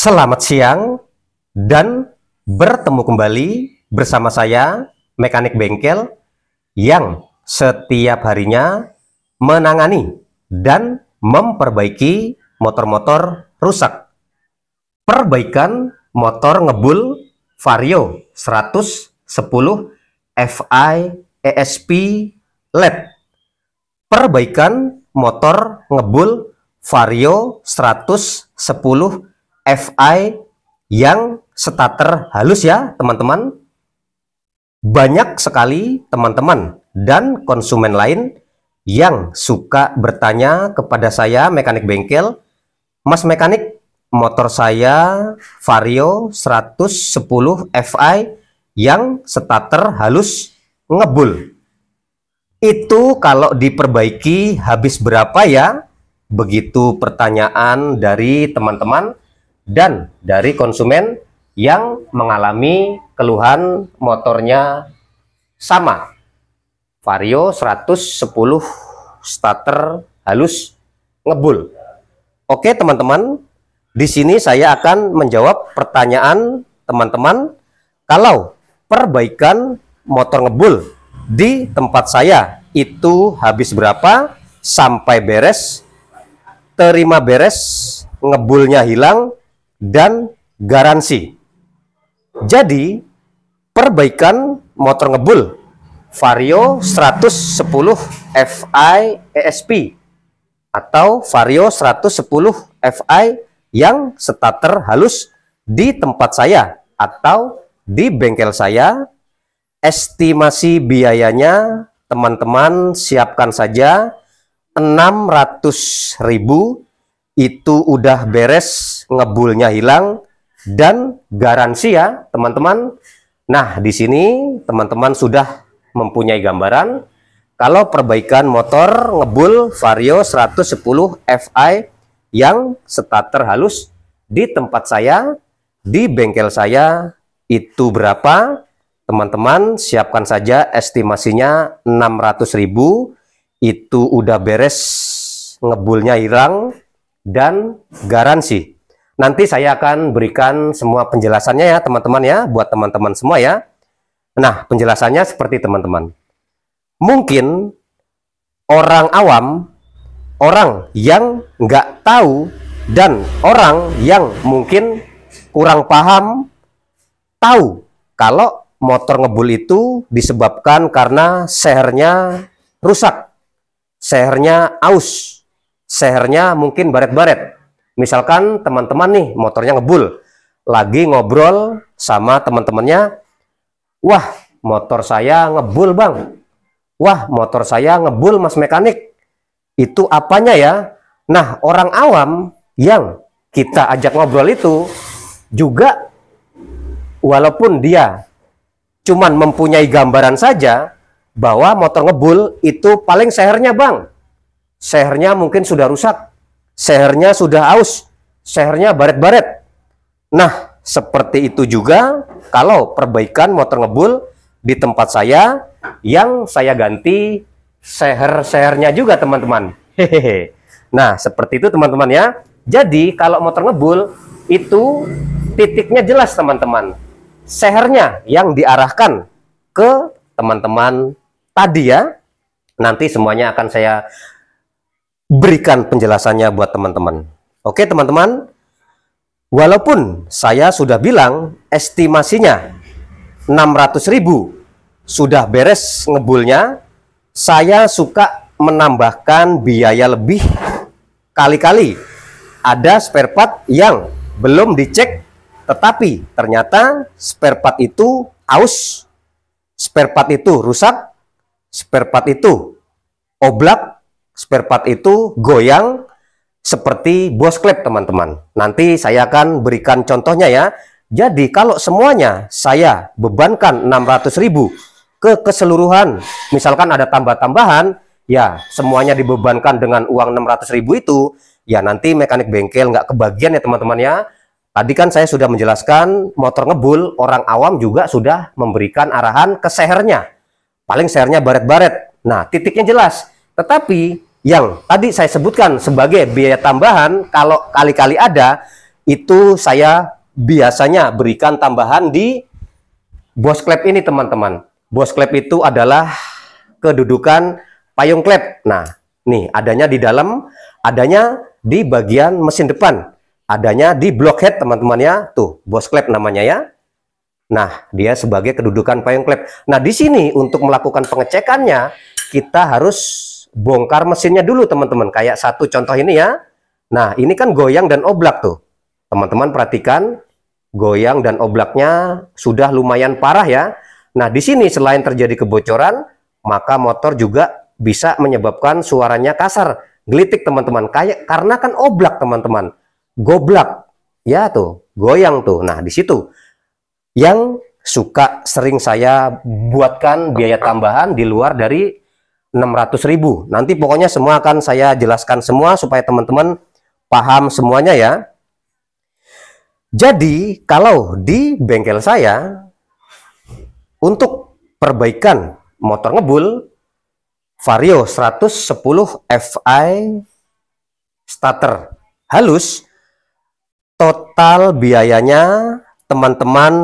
Selamat siang dan bertemu kembali bersama saya mekanik bengkel yang setiap harinya menangani dan memperbaiki motor-motor rusak. Perbaikan motor ngebul Vario 110 FI ESP LED. Perbaikan motor ngebul Vario 110 FI yang starter halus ya teman-teman. Banyak sekali teman-teman dan konsumen lain yang suka bertanya kepada saya mekanik bengkel, Mas mekanik motor saya Vario 110 FI yang starter halus ngebul. Itu kalau diperbaiki habis berapa ya? Begitu pertanyaan dari teman-teman dan dari konsumen yang mengalami keluhan motornya sama. Vario 110 starter halus ngebul. Oke teman-teman, di sini saya akan menjawab pertanyaan teman-teman kalau perbaikan motor ngebul di tempat saya itu habis berapa sampai beres, terima beres, ngebulnya hilang, dan garansi. Jadi, perbaikan motor ngebul Vario 110 FI ESP atau Vario 110 FI yang starter halus di tempat saya atau di bengkel saya. Estimasi biayanya teman-teman siapkan saja ribu itu udah hmm. beres, ngebulnya hilang, dan garansi ya teman-teman. Nah, di sini teman-teman sudah mempunyai gambaran kalau perbaikan motor ngebul Vario 110 Fi yang starter halus di tempat saya, di bengkel saya itu berapa? Teman-teman siapkan saja estimasinya 600.000 itu udah beres ngebulnya hilang dan garansi. Nanti saya akan berikan semua penjelasannya ya teman-teman ya, buat teman-teman semua ya. Nah, penjelasannya seperti teman-teman. Mungkin orang awam, orang yang nggak tahu, dan orang yang mungkin kurang paham, tahu kalau motor ngebul itu disebabkan karena sehernya rusak, sehernya aus, Sehernya mungkin baret-baret. Misalkan teman-teman nih motornya ngebul, lagi ngobrol sama teman-temannya, wah motor saya ngebul bang, wah motor saya ngebul mas mekanik, itu apanya ya? Nah orang awam yang kita ajak ngobrol itu juga walaupun dia cuman mempunyai gambaran saja bahwa motor ngebul itu paling sehernya bang, sehernya mungkin sudah rusak, sehernya sudah aus, sehernya baret-baret. Nah, seperti itu juga kalau perbaikan motor ngebul di tempat saya yang saya ganti seher-sehernya juga teman-teman. Hehehe. Nah, seperti itu teman-teman ya. Jadi, kalau motor ngebul itu titiknya jelas teman-teman. Sehernya yang diarahkan ke teman-teman tadi ya. Nanti semuanya akan saya berikan penjelasannya buat teman-teman. Oke teman-teman, walaupun saya sudah bilang estimasinya 600 ribu sudah beres ngebulnya, saya suka menambahkan biaya lebih kali-kali. Ada spare part yang belum dicek, tetapi ternyata spare part itu aus, spare part itu rusak, spare part itu oblak, spare part itu goyang seperti bos klep teman-teman. Nanti saya akan berikan contohnya ya. Jadi kalau semuanya saya bebankan 600.000 ke keseluruhan, misalkan ada tambah-tambahan, ya semuanya dibebankan dengan uang 600.000 itu, ya nanti mekanik bengkel nggak kebagian ya teman-teman ya. Tadi kan saya sudah menjelaskan motor ngebul, orang awam juga sudah memberikan arahan ke sehernya. Paling sehernya baret-baret. Nah, titiknya jelas. Tetapi yang tadi saya sebutkan sebagai biaya tambahan kalau kali-kali ada itu saya biasanya berikan tambahan di bos klep ini teman-teman bos klep itu adalah kedudukan payung klep nah nih adanya di dalam adanya di bagian mesin depan adanya di blockhead teman-teman ya tuh bos klep namanya ya Nah, dia sebagai kedudukan payung klep. Nah, di sini untuk melakukan pengecekannya, kita harus bongkar mesinnya dulu teman-teman. Kayak satu contoh ini ya. Nah, ini kan goyang dan oblak tuh. Teman-teman perhatikan, goyang dan oblaknya sudah lumayan parah ya. Nah, di sini selain terjadi kebocoran, maka motor juga bisa menyebabkan suaranya kasar, gelitik teman-teman. Kayak karena kan oblak teman-teman. Goblak. Ya tuh, goyang tuh. Nah, di situ yang suka sering saya buatkan biaya tambahan di luar dari 600.000. Nanti pokoknya semua akan saya jelaskan semua supaya teman-teman paham semuanya ya. Jadi, kalau di bengkel saya untuk perbaikan motor ngebul Vario 110 FI starter halus total biayanya teman-teman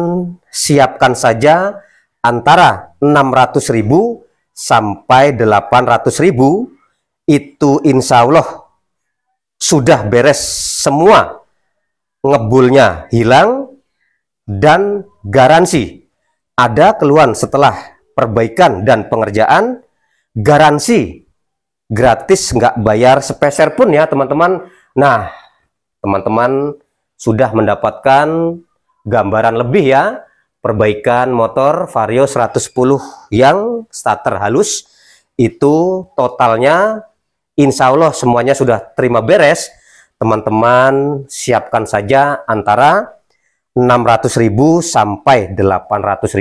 siapkan saja antara 600 ribu sampai 800 ribu itu insya Allah sudah beres semua ngebulnya hilang dan garansi ada keluhan setelah perbaikan dan pengerjaan garansi gratis nggak bayar sepeser pun ya teman-teman nah teman-teman sudah mendapatkan gambaran lebih ya perbaikan motor Vario 110 yang starter halus itu totalnya insya Allah semuanya sudah terima beres teman-teman siapkan saja antara 600.000 sampai 800.000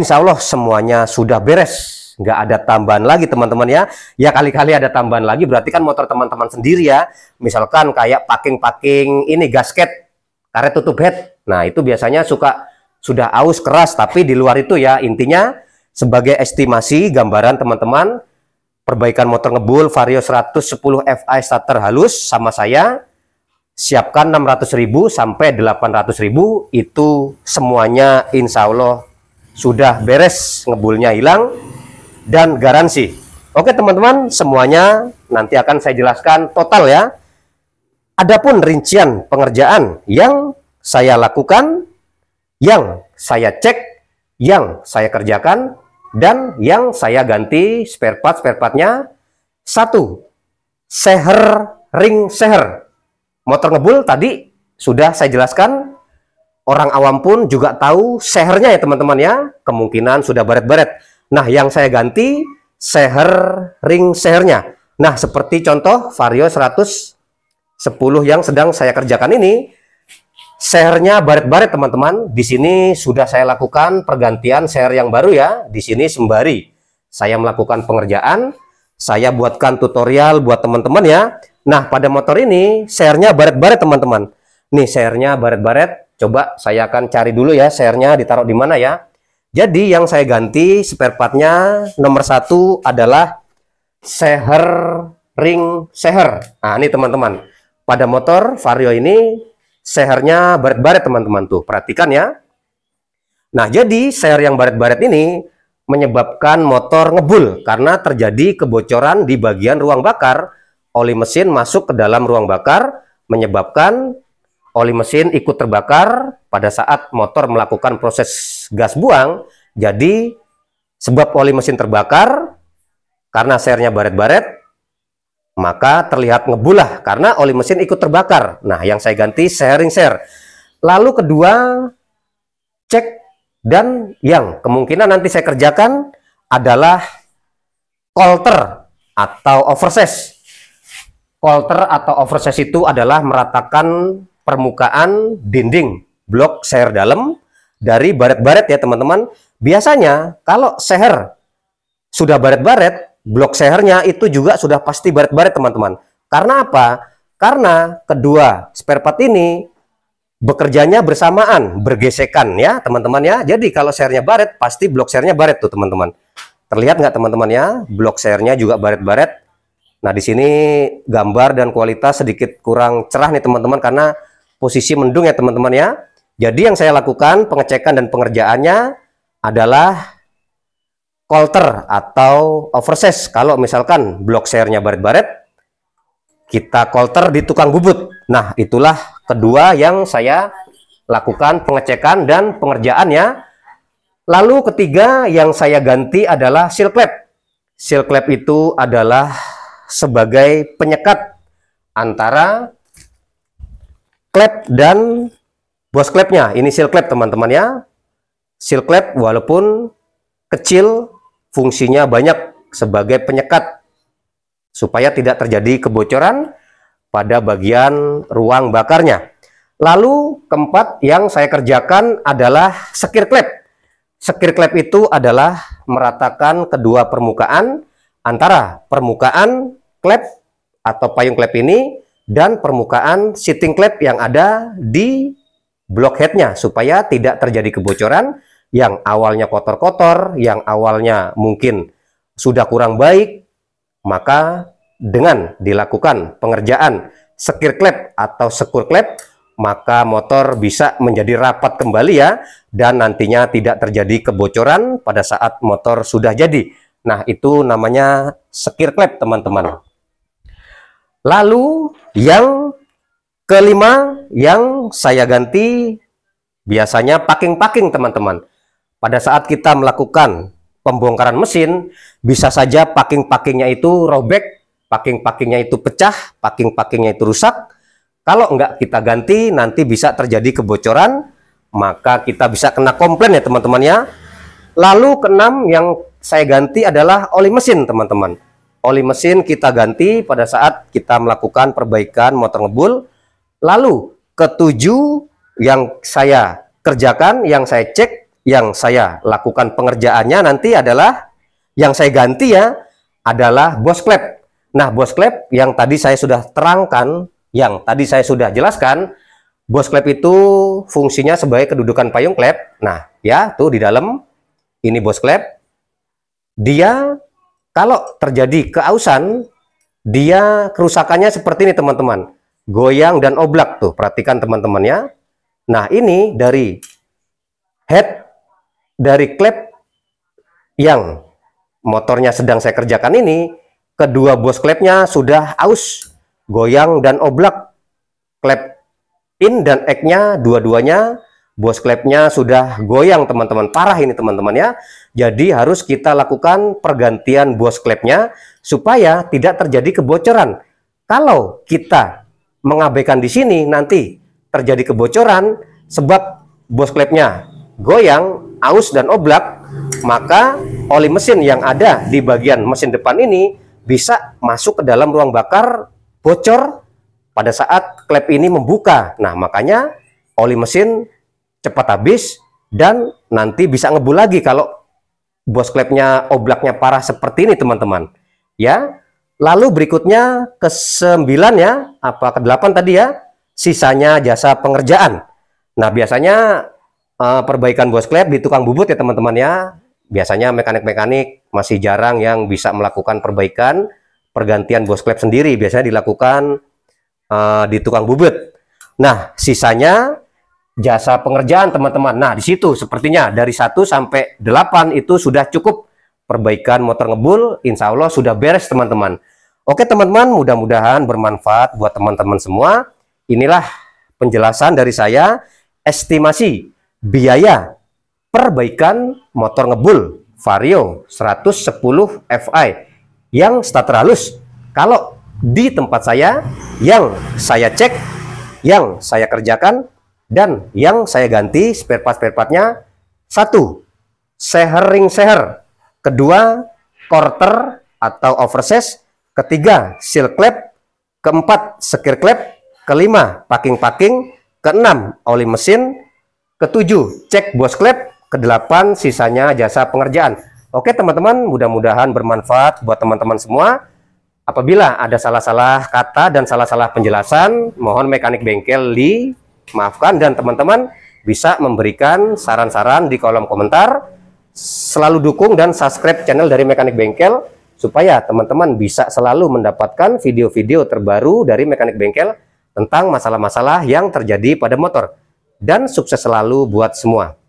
insya Allah semuanya sudah beres nggak ada tambahan lagi teman-teman ya ya kali-kali ada tambahan lagi berarti kan motor teman-teman sendiri ya misalkan kayak packing-packing ini gasket karet tutup head Nah, itu biasanya suka sudah aus keras tapi di luar itu ya intinya sebagai estimasi gambaran teman-teman perbaikan motor ngebul Vario 110 Fi starter halus sama saya siapkan 600.000 sampai 800.000 itu semuanya insya Allah sudah beres ngebulnya hilang dan garansi Oke teman-teman semuanya nanti akan saya jelaskan total ya Adapun rincian pengerjaan yang saya lakukan, yang saya cek, yang saya kerjakan, dan yang saya ganti spare part spare partnya satu seher ring seher motor ngebul tadi sudah saya jelaskan orang awam pun juga tahu sehernya ya teman-teman ya kemungkinan sudah baret-baret nah yang saya ganti seher ring sehernya nah seperti contoh vario 110 yang sedang saya kerjakan ini share baret-baret teman-teman. Di sini sudah saya lakukan pergantian share yang baru ya. Di sini sembari saya melakukan pengerjaan, saya buatkan tutorial buat teman-teman ya. Nah, pada motor ini share baret-baret teman-teman. Nih share baret-baret. Coba saya akan cari dulu ya share ditaruh di mana ya. Jadi yang saya ganti spare partnya nomor satu adalah seher ring seher. Nah, ini teman-teman. Pada motor Vario ini sehernya baret-baret teman-teman tuh. Perhatikan ya. Nah, jadi seher yang baret-baret ini menyebabkan motor ngebul karena terjadi kebocoran di bagian ruang bakar. Oli mesin masuk ke dalam ruang bakar menyebabkan oli mesin ikut terbakar pada saat motor melakukan proses gas buang. Jadi sebab oli mesin terbakar karena sehernya baret-baret maka terlihat ngebulah karena oli mesin ikut terbakar. Nah, yang saya ganti sharing share. Lalu kedua, cek dan yang kemungkinan nanti saya kerjakan adalah colter atau oversize. Colter atau oversize itu adalah meratakan permukaan dinding blok seher dalam dari baret-baret ya teman-teman. Biasanya kalau seher sudah baret-baret, blok sehernya itu juga sudah pasti baret-baret teman-teman. Karena apa? Karena kedua spare part ini bekerjanya bersamaan, bergesekan ya teman-teman ya. Jadi kalau sehernya baret, pasti blok sehernya baret tuh teman-teman. Terlihat nggak teman-teman ya? Blok sehernya juga baret-baret. Nah di sini gambar dan kualitas sedikit kurang cerah nih teman-teman karena posisi mendung ya teman-teman ya. Jadi yang saya lakukan pengecekan dan pengerjaannya adalah Colter atau oversize kalau misalkan blok sharenya baret-baret kita colter di tukang bubut nah itulah kedua yang saya lakukan pengecekan dan pengerjaannya lalu ketiga yang saya ganti adalah seal clap seal clap itu adalah sebagai penyekat antara klep dan bos klepnya. ini seal clap teman-teman ya seal clap walaupun kecil fungsinya banyak sebagai penyekat supaya tidak terjadi kebocoran pada bagian ruang bakarnya. Lalu keempat yang saya kerjakan adalah sekir klep. Sekir klep itu adalah meratakan kedua permukaan antara permukaan klep atau payung klep ini dan permukaan sitting klep yang ada di blockheadnya supaya tidak terjadi kebocoran yang awalnya kotor-kotor, yang awalnya mungkin sudah kurang baik, maka dengan dilakukan pengerjaan sekir klep atau sekur klep, maka motor bisa menjadi rapat kembali ya dan nantinya tidak terjadi kebocoran pada saat motor sudah jadi. Nah, itu namanya sekir klep, teman-teman. Lalu yang kelima yang saya ganti biasanya packing-packing, teman-teman. Pada saat kita melakukan pembongkaran mesin, bisa saja packing-packingnya itu robek, packing-packingnya itu pecah, packing-packingnya itu rusak. Kalau enggak kita ganti, nanti bisa terjadi kebocoran, maka kita bisa kena komplain ya teman-teman ya. Lalu keenam yang saya ganti adalah oli mesin teman-teman. Oli mesin kita ganti pada saat kita melakukan perbaikan motor ngebul. Lalu ketujuh yang saya kerjakan, yang saya cek yang saya lakukan pengerjaannya nanti adalah yang saya ganti ya adalah bos klep. Nah, bos klep yang tadi saya sudah terangkan, yang tadi saya sudah jelaskan, bos klep itu fungsinya sebagai kedudukan payung klep. Nah, ya tuh di dalam ini bos klep. Dia kalau terjadi keausan, dia kerusakannya seperti ini teman-teman. Goyang dan oblak tuh, perhatikan teman-temannya. Nah, ini dari head dari klep yang motornya sedang saya kerjakan ini, kedua bos klepnya sudah aus, goyang dan oblak. Klep in dan eknya dua-duanya bos klepnya sudah goyang teman-teman parah ini teman-teman ya jadi harus kita lakukan pergantian bos klepnya supaya tidak terjadi kebocoran kalau kita mengabaikan di sini nanti terjadi kebocoran sebab bos klepnya goyang aus dan oblak, maka oli mesin yang ada di bagian mesin depan ini bisa masuk ke dalam ruang bakar bocor pada saat klep ini membuka. Nah, makanya oli mesin cepat habis dan nanti bisa ngebul lagi kalau bos klepnya oblaknya parah seperti ini, teman-teman. Ya. Lalu berikutnya ke sembilan ya, apa ke delapan tadi ya? Sisanya jasa pengerjaan. Nah, biasanya Eh, perbaikan bos klep di tukang bubut ya teman-teman ya. Biasanya mekanik-mekanik masih jarang yang bisa melakukan perbaikan pergantian bos klep sendiri. Biasanya dilakukan uh, di tukang bubut. Nah, sisanya jasa pengerjaan teman-teman. Nah, di situ sepertinya dari 1 sampai 8 itu sudah cukup perbaikan motor ngebul. Insya Allah sudah beres teman-teman. Oke teman-teman, mudah-mudahan bermanfaat buat teman-teman semua. Inilah penjelasan dari saya, estimasi biaya perbaikan motor ngebul Vario 110 FI yang starter halus kalau di tempat saya yang saya cek yang saya kerjakan dan yang saya ganti spare part spare partnya satu seher ring seher kedua quarter atau oversize ketiga seal clap keempat sekir clap kelima packing packing keenam oli mesin Ketujuh, cek bos klep. Kedelapan, sisanya jasa pengerjaan. Oke teman-teman, mudah-mudahan bermanfaat buat teman-teman semua. Apabila ada salah-salah kata dan salah-salah penjelasan, mohon mekanik bengkel di maafkan dan teman-teman bisa memberikan saran-saran di kolom komentar. Selalu dukung dan subscribe channel dari Mekanik Bengkel supaya teman-teman bisa selalu mendapatkan video-video terbaru dari Mekanik Bengkel tentang masalah-masalah yang terjadi pada motor dan sukses selalu buat semua.